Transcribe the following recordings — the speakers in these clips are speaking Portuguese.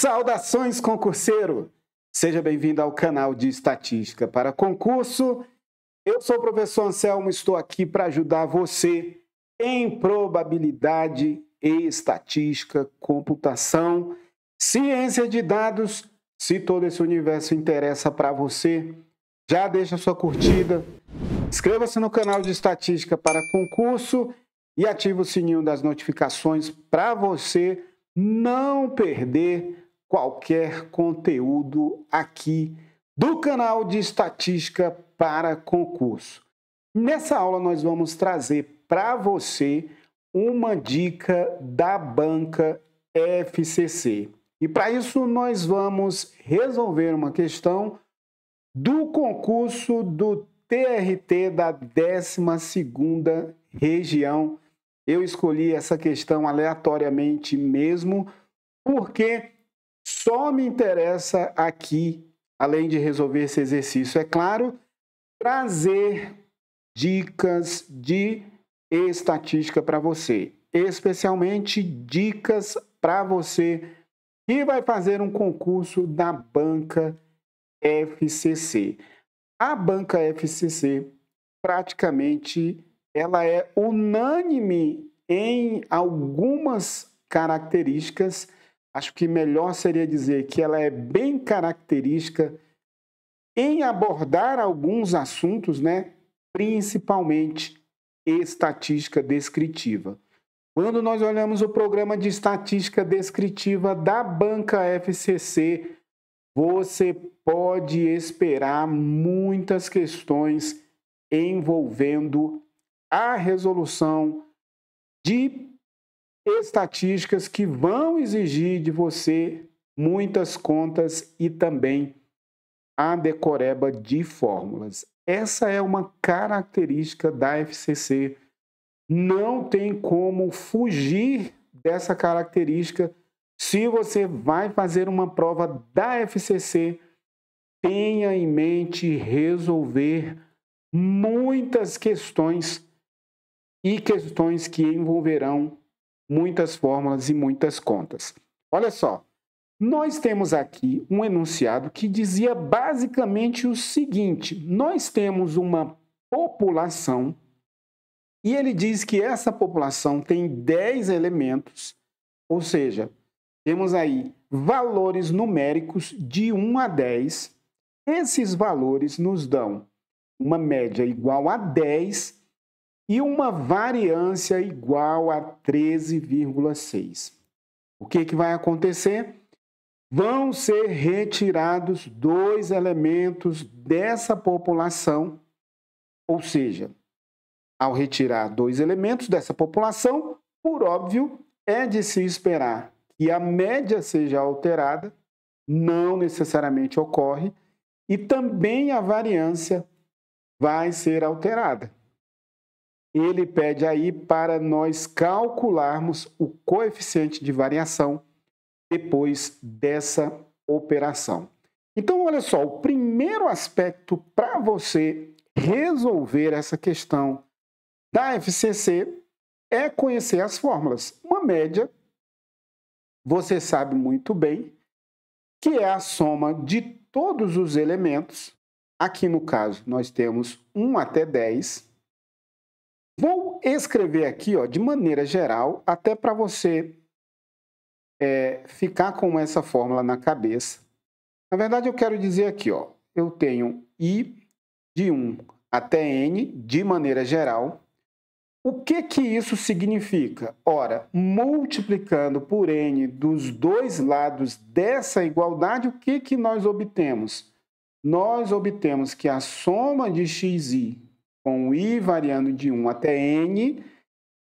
Saudações, concurseiro! Seja bem-vindo ao canal de Estatística para Concurso. Eu sou o professor Anselmo, estou aqui para ajudar você em probabilidade e estatística, computação, ciência de dados. Se todo esse universo interessa para você, já deixa sua curtida, inscreva-se no canal de Estatística para Concurso e ative o sininho das notificações para você não perder qualquer conteúdo aqui do canal de Estatística para Concurso. Nessa aula, nós vamos trazer para você uma dica da banca FCC. E para isso, nós vamos resolver uma questão do concurso do TRT da 12ª Região. Eu escolhi essa questão aleatoriamente mesmo, porque só me interessa aqui, além de resolver esse exercício, é claro, trazer dicas de estatística para você, especialmente dicas para você que vai fazer um concurso da banca FCC. A banca FCC praticamente ela é unânime em algumas características acho que melhor seria dizer que ela é bem característica em abordar alguns assuntos, né, principalmente estatística descritiva. Quando nós olhamos o programa de estatística descritiva da banca FCC, você pode esperar muitas questões envolvendo a resolução de estatísticas que vão exigir de você muitas contas e também a decoreba de fórmulas. Essa é uma característica da FCC. Não tem como fugir dessa característica. Se você vai fazer uma prova da FCC, tenha em mente resolver muitas questões e questões que envolverão muitas fórmulas e muitas contas. Olha só, nós temos aqui um enunciado que dizia basicamente o seguinte: nós temos uma população e ele diz que essa população tem 10 elementos, ou seja, temos aí valores numéricos de 1 a 10. Esses valores nos dão uma média igual a 10 e uma variância igual a 13,6. O que, que vai acontecer? Vão ser retirados dois elementos dessa população, ou seja, ao retirar dois elementos dessa população, por óbvio, é de se esperar que a média seja alterada, não necessariamente ocorre, e também a variância vai ser alterada ele pede aí para nós calcularmos o coeficiente de variação depois dessa operação. Então, olha só, o primeiro aspecto para você resolver essa questão da FCC é conhecer as fórmulas. Uma média, você sabe muito bem, que é a soma de todos os elementos. Aqui no caso, nós temos 1 até 10, Vou escrever aqui, ó, de maneira geral, até para você é, ficar com essa fórmula na cabeça. Na verdade, eu quero dizer aqui, ó, eu tenho i de 1 até n, de maneira geral. O que que isso significa? Ora, multiplicando por n dos dois lados dessa igualdade, o que que nós obtemos? Nós obtemos que a soma de xi com i variando de 1 até n,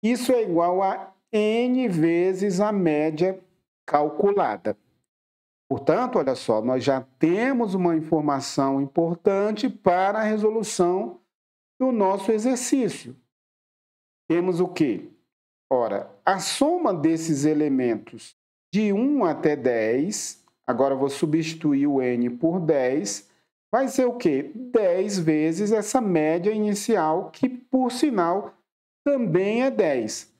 isso é igual a n vezes a média calculada. Portanto, olha só, nós já temos uma informação importante para a resolução do nosso exercício. Temos o quê? Ora, a soma desses elementos de 1 até 10, agora eu vou substituir o n por 10, vai ser o quê? 10 vezes essa média inicial, que por sinal também é 10.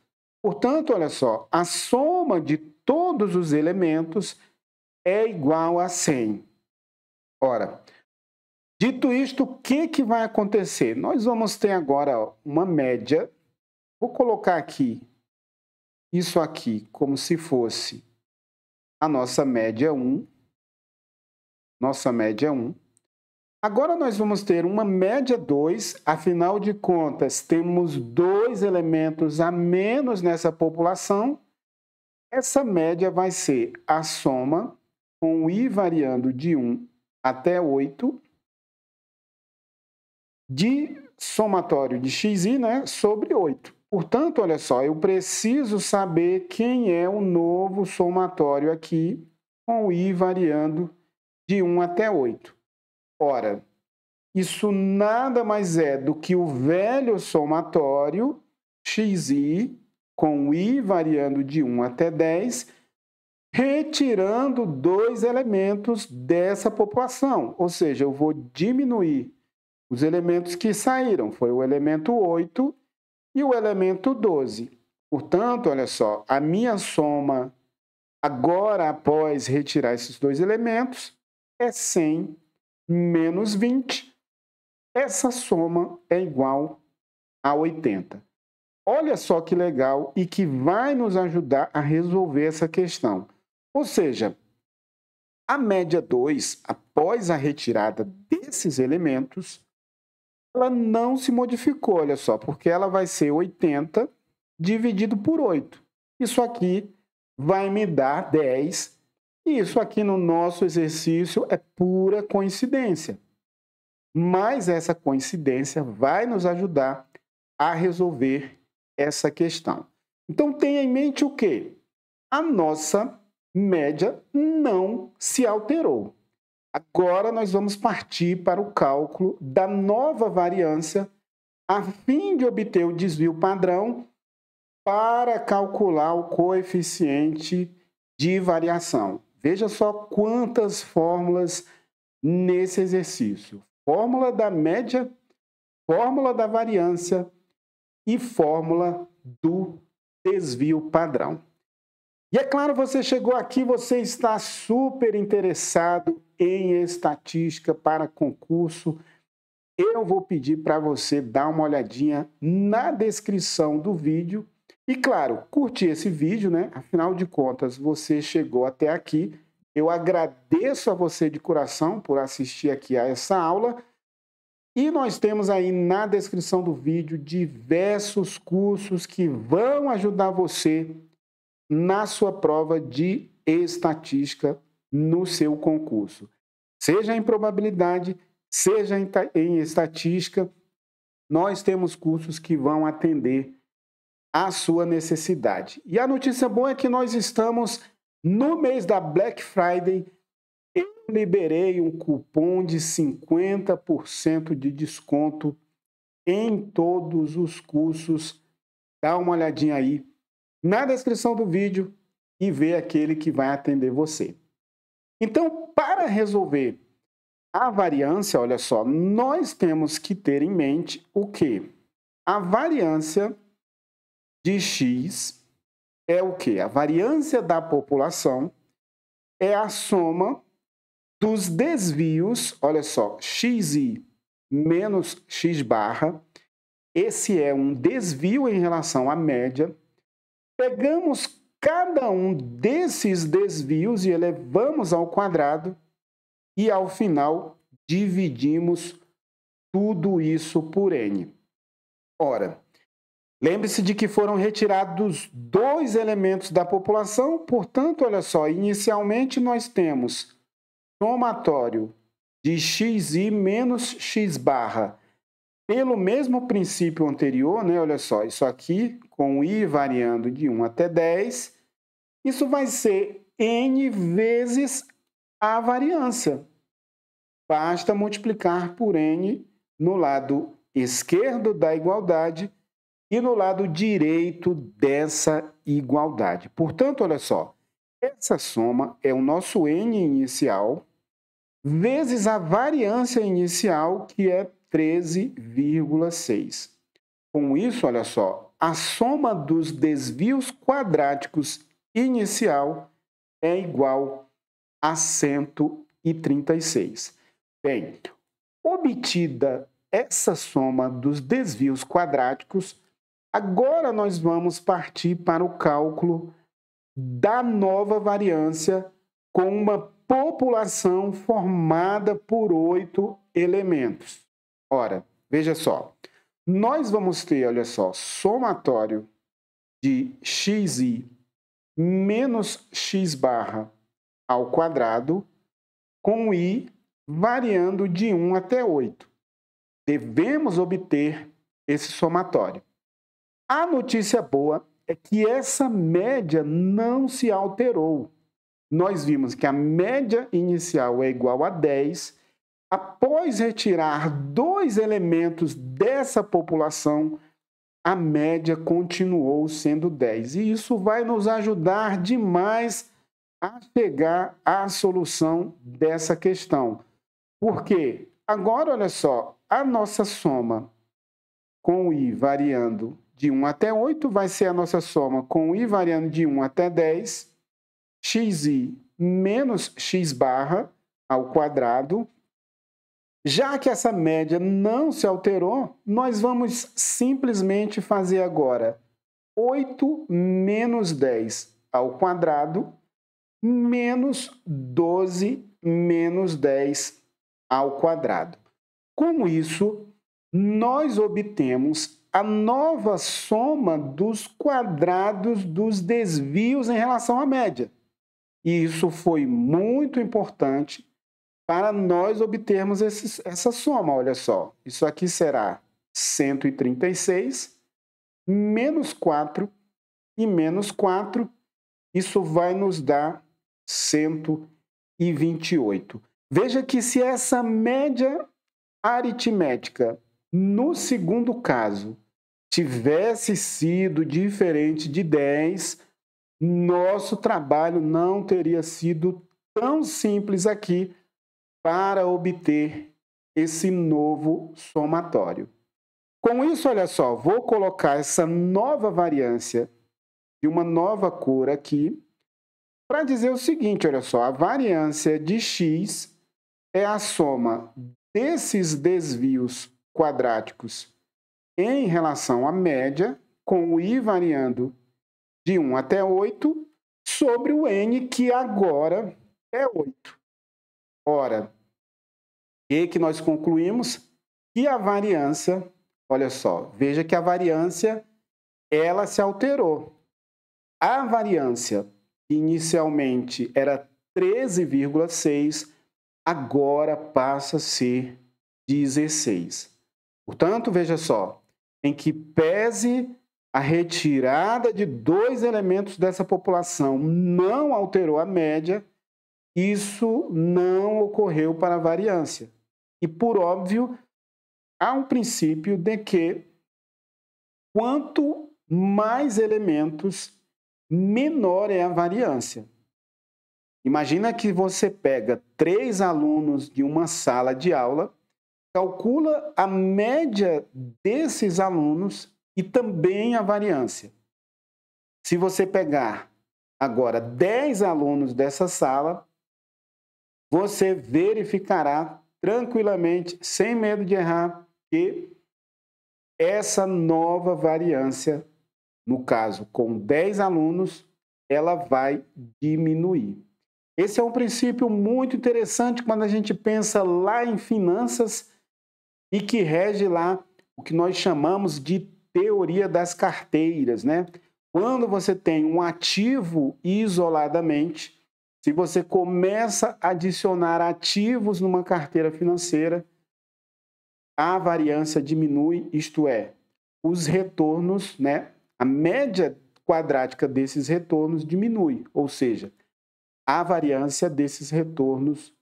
Portanto, olha só, a soma de todos os elementos é igual a 100. Ora, dito isto, o que, que vai acontecer? Nós vamos ter agora uma média. Vou colocar aqui, isso aqui, como se fosse a nossa média 1. Nossa média 1. Agora nós vamos ter uma média 2, afinal de contas, temos dois elementos a menos nessa população. Essa média vai ser a soma, com o i variando de 1 até 8, de somatório de xi né, sobre 8. Portanto, olha só, eu preciso saber quem é o novo somatório aqui, com o i variando de 1 até 8. Ora, isso nada mais é do que o velho somatório xi com i variando de 1 até 10, retirando dois elementos dessa população. Ou seja, eu vou diminuir os elementos que saíram. Foi o elemento 8 e o elemento 12. Portanto, olha só, a minha soma agora após retirar esses dois elementos é 100 menos 20, essa soma é igual a 80. Olha só que legal e que vai nos ajudar a resolver essa questão. Ou seja, a média 2, após a retirada desses elementos, ela não se modificou, olha só, porque ela vai ser 80 dividido por 8. Isso aqui vai me dar 10 isso aqui no nosso exercício é pura coincidência. Mas essa coincidência vai nos ajudar a resolver essa questão. Então tenha em mente o que? A nossa média não se alterou. Agora nós vamos partir para o cálculo da nova variância a fim de obter o desvio padrão para calcular o coeficiente de variação. Veja só quantas fórmulas nesse exercício: fórmula da média, fórmula da variância e fórmula do desvio padrão. E é claro, você chegou aqui, você está super interessado em estatística para concurso. Eu vou pedir para você dar uma olhadinha na descrição do vídeo e claro, curtir esse vídeo, né? Afinal de contas, você chegou até aqui. Eu agradeço a você de coração por assistir aqui a essa aula. E nós temos aí na descrição do vídeo diversos cursos que vão ajudar você na sua prova de estatística no seu concurso. Seja em probabilidade, seja em, em estatística, nós temos cursos que vão atender à sua necessidade. E a notícia boa é que nós estamos no mês da Black Friday. Eu liberei um cupom de 50% de desconto em todos os cursos. Dá uma olhadinha aí na descrição do vídeo e vê aquele que vai atender você. Então, para resolver a variância, olha só, nós temos que ter em mente o que? A variância de x é o que? A variância da população é a soma dos desvios, olha só, xi menos x barra. Esse é um desvio em relação à média. Pegamos cada um desses desvios e elevamos ao quadrado e ao final dividimos tudo isso por n. Ora, Lembre-se de que foram retirados dois elementos da população, portanto, olha só, inicialmente nós temos somatório de xi menos x barra. Pelo mesmo princípio anterior, né, olha só, isso aqui com i variando de 1 até 10, isso vai ser n vezes a variância. Basta multiplicar por n no lado esquerdo da igualdade e no lado direito dessa igualdade. Portanto, olha só, essa soma é o nosso n inicial vezes a variância inicial, que é 13,6. Com isso, olha só, a soma dos desvios quadráticos inicial é igual a 136. Bem, obtida essa soma dos desvios quadráticos, Agora nós vamos partir para o cálculo da nova variância com uma população formada por oito elementos. Ora, veja só. Nós vamos ter, olha só, somatório de xi menos x barra ao quadrado com i variando de 1 até 8. Devemos obter esse somatório. A notícia boa é que essa média não se alterou. Nós vimos que a média inicial é igual a 10. Após retirar dois elementos dessa população, a média continuou sendo 10. E isso vai nos ajudar demais a chegar à solução dessa questão. Porque agora, olha só, a nossa soma com o i variando de 1 até 8 vai ser a nossa soma com i variando de 1 até 10, xi menos x barra ao quadrado. Já que essa média não se alterou, nós vamos simplesmente fazer agora 8 menos 10 ao quadrado menos 12 menos 10 ao quadrado. Com isso, nós obtemos a nova soma dos quadrados dos desvios em relação à média. E isso foi muito importante para nós obtermos essa soma. Olha só, isso aqui será 136 menos 4 e menos 4. Isso vai nos dar 128. Veja que se essa média aritmética no segundo caso tivesse sido diferente de 10, nosso trabalho não teria sido tão simples aqui para obter esse novo somatório. Com isso, olha só, vou colocar essa nova variância e uma nova cor aqui para dizer o seguinte, olha só, a variância de x é a soma desses desvios quadráticos em relação à média, com o i variando de 1 até 8, sobre o n, que agora é 8. Ora, e que nós concluímos que a variância, olha só, veja que a variância ela se alterou. A variância inicialmente era 13,6, agora passa a ser 16. Portanto, veja só, em que pese a retirada de dois elementos dessa população não alterou a média, isso não ocorreu para a variância. E, por óbvio, há um princípio de que quanto mais elementos, menor é a variância. Imagina que você pega três alunos de uma sala de aula calcula a média desses alunos e também a variância. Se você pegar agora 10 alunos dessa sala, você verificará tranquilamente, sem medo de errar, que essa nova variância, no caso com 10 alunos, ela vai diminuir. Esse é um princípio muito interessante quando a gente pensa lá em finanças e que rege lá o que nós chamamos de teoria das carteiras, né? Quando você tem um ativo isoladamente, se você começa a adicionar ativos numa carteira financeira, a variância diminui, isto é, os retornos, né? A média quadrática desses retornos diminui, ou seja, a variância desses retornos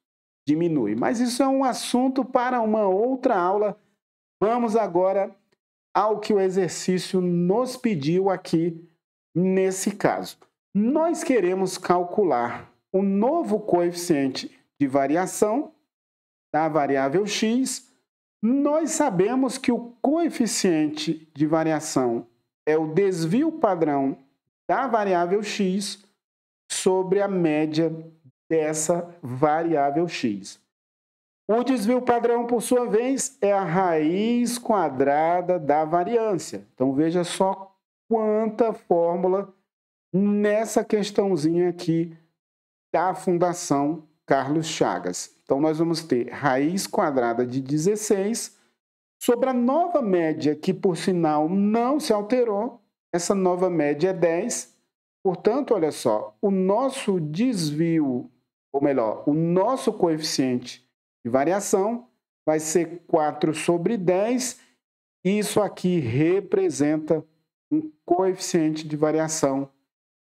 diminui. Mas isso é um assunto para uma outra aula. Vamos agora ao que o exercício nos pediu aqui nesse caso. Nós queremos calcular o novo coeficiente de variação da variável x. Nós sabemos que o coeficiente de variação é o desvio padrão da variável x sobre a média dessa variável x. O desvio padrão, por sua vez, é a raiz quadrada da variância. Então veja só quanta fórmula nessa questãozinha aqui da Fundação Carlos Chagas. Então nós vamos ter raiz quadrada de 16 sobre a nova média, que por sinal não se alterou. Essa nova média é 10. Portanto, olha só, o nosso desvio ou melhor, o nosso coeficiente de variação vai ser 4 sobre 10. Isso aqui representa um coeficiente de variação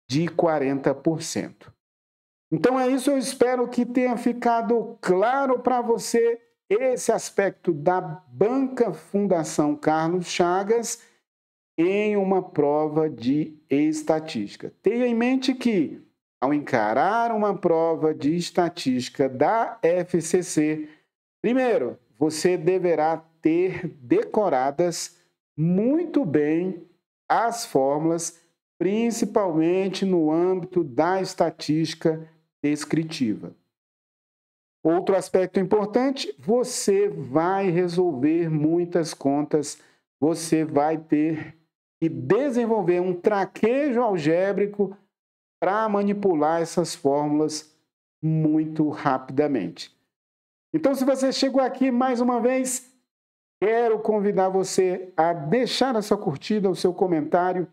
de 40%. Então é isso, eu espero que tenha ficado claro para você esse aspecto da Banca Fundação Carlos Chagas em uma prova de estatística. Tenha em mente que ao encarar uma prova de estatística da FCC, primeiro, você deverá ter decoradas muito bem as fórmulas, principalmente no âmbito da estatística descritiva. Outro aspecto importante: você vai resolver muitas contas, você vai ter que desenvolver um traquejo algébrico para manipular essas fórmulas muito rapidamente. Então, se você chegou aqui mais uma vez, quero convidar você a deixar a sua curtida, o seu comentário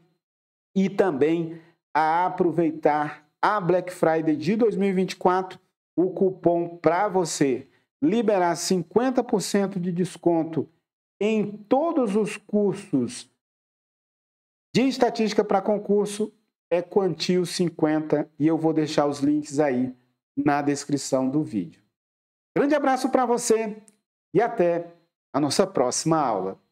e também a aproveitar a Black Friday de 2024, o cupom para você liberar 50% de desconto em todos os cursos de estatística para concurso é Quantio 50 e eu vou deixar os links aí na descrição do vídeo. Grande abraço para você e até a nossa próxima aula.